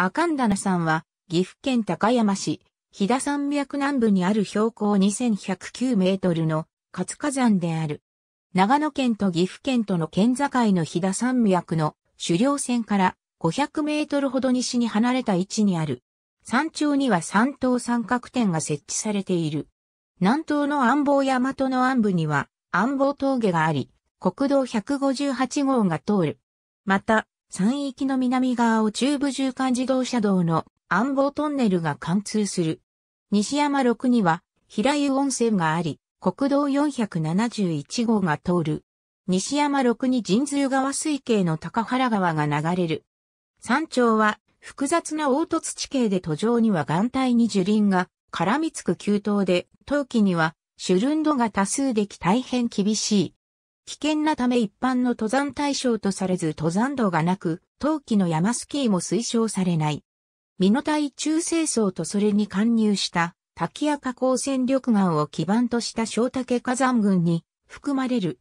アカンダナ山は、岐阜県高山市、飛騨山脈南部にある標高2109メートルの活火山である。長野県と岐阜県との県境の飛騨山脈の狩猟線から500メートルほど西に離れた位置にある。山頂には三等三角点が設置されている。南東の安房大和の安部には安房峠があり、国道158号が通る。また、山域の南側を中部縦貫自動車道の暗号トンネルが貫通する。西山6には平湯温泉があり、国道471号が通る。西山6に神通川水系の高原川が流れる。山頂は複雑な凹凸地形で途上には岩体に樹林が絡みつく急登で、冬季には主ルンドが多数でき大変厳しい危険なため一般の登山対象とされず登山道がなく、冬季の山スキーも推奨されない。美の体中清層とそれに貫入した滝や河口戦力岩を基盤とした小竹火山群に含まれる。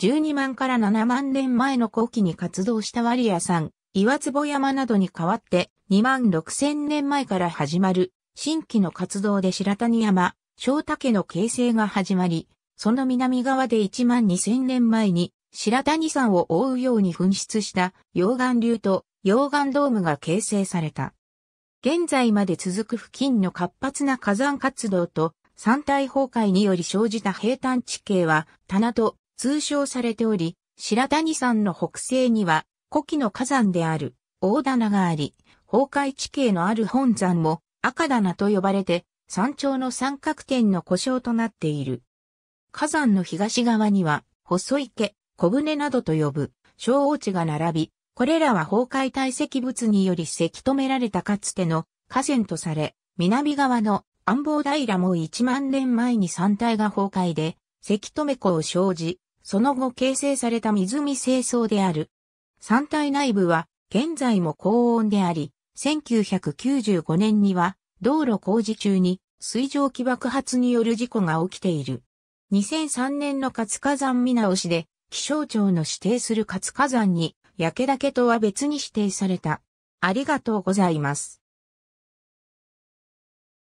12万から7万年前の後期に活動したワリアさん、岩坪山などに代わって2万6千年前から始まる新規の活動で白谷山、小竹の形成が始まり、その南側で1万2000年前に白谷山を覆うように噴出した溶岩流と溶岩ドームが形成された。現在まで続く付近の活発な火山活動と山体崩壊により生じた平坦地形は棚と通称されており、白谷山の北西には古希の火山である大棚があり、崩壊地形のある本山も赤棚と呼ばれて山頂の三角点の故障となっている。火山の東側には、細池、小舟などと呼ぶ、小王地が並び、これらは崩壊堆積物によりせき止められたかつての河川とされ、南側の安房平も1万年前に山体が崩壊で、せき止め湖を生じ、その後形成された湖清掃である。山体内部は現在も高温であり、1995年には道路工事中に水蒸気爆発による事故が起きている。2003年の活火山見直しで、気象庁の指定する活火山に、焼けだけとは別に指定された。ありがとうございます。